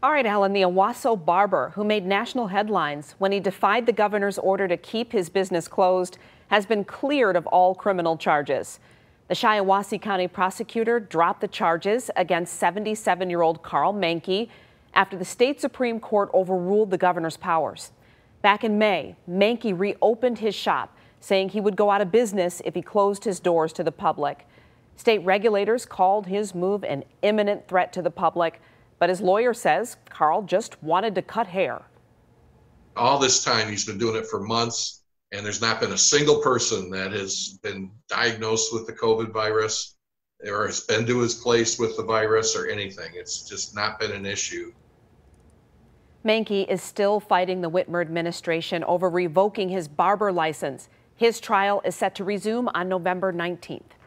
All right, Alan, the Owasso barber who made national headlines when he defied the governor's order to keep his business closed has been cleared of all criminal charges. The Shiawassee County prosecutor dropped the charges against 77 year old Carl Mankey after the state Supreme Court overruled the governor's powers. Back in May, Mankey reopened his shop, saying he would go out of business if he closed his doors to the public. State regulators called his move an imminent threat to the public. But his lawyer says Carl just wanted to cut hair. All this time, he's been doing it for months, and there's not been a single person that has been diagnosed with the COVID virus or has been to his place with the virus or anything. It's just not been an issue. Mankey is still fighting the Whitmer administration over revoking his barber license. His trial is set to resume on November 19th.